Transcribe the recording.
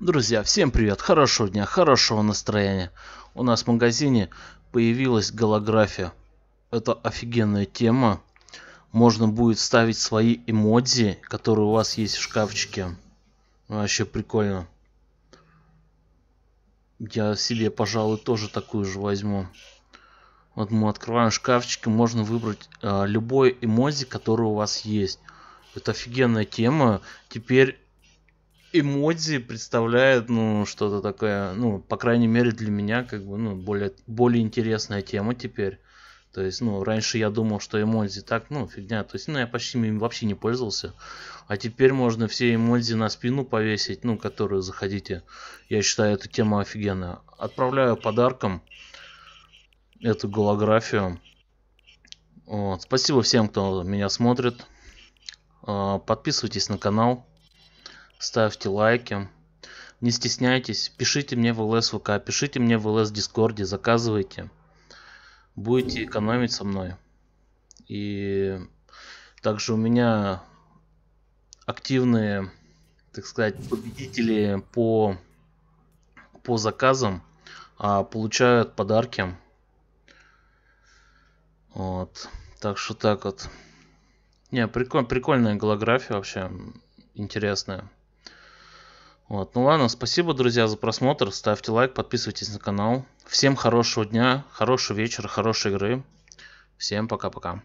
Друзья, всем привет, хорошего дня, хорошего настроения. У нас в магазине появилась голография. Это офигенная тема. Можно будет ставить свои эмодзи, которые у вас есть в шкафчике. Вообще прикольно. Я себе, пожалуй, тоже такую же возьму. Вот мы открываем шкафчики, можно выбрать э, любой эмози, который у вас есть. Это офигенная тема. Теперь эмодзи представляет, ну, что-то такое, ну, по крайней мере для меня, как бы, ну, более, более интересная тема теперь. То есть, ну, раньше я думал, что эмодзи так, ну, фигня. То есть, ну, я почти им вообще не пользовался. А теперь можно все эмодзи на спину повесить, ну, которые заходите. Я считаю, эту тему офигенная. Отправляю подарком эту голографию. Вот. Спасибо всем, кто меня смотрит. А, подписывайтесь на канал, ставьте лайки. Не стесняйтесь, пишите мне в ЛС ВК, пишите мне в ЛС Дискорде, заказывайте. Будете экономить со мной. И также у меня активные, так сказать, победители по, по заказам а, получают подарки вот. Так что так вот. Не, приколь, прикольная голография вообще. Интересная. Вот. Ну ладно, спасибо, друзья, за просмотр. Ставьте лайк, подписывайтесь на канал. Всем хорошего дня, хорошего вечера, хорошей игры. Всем пока-пока.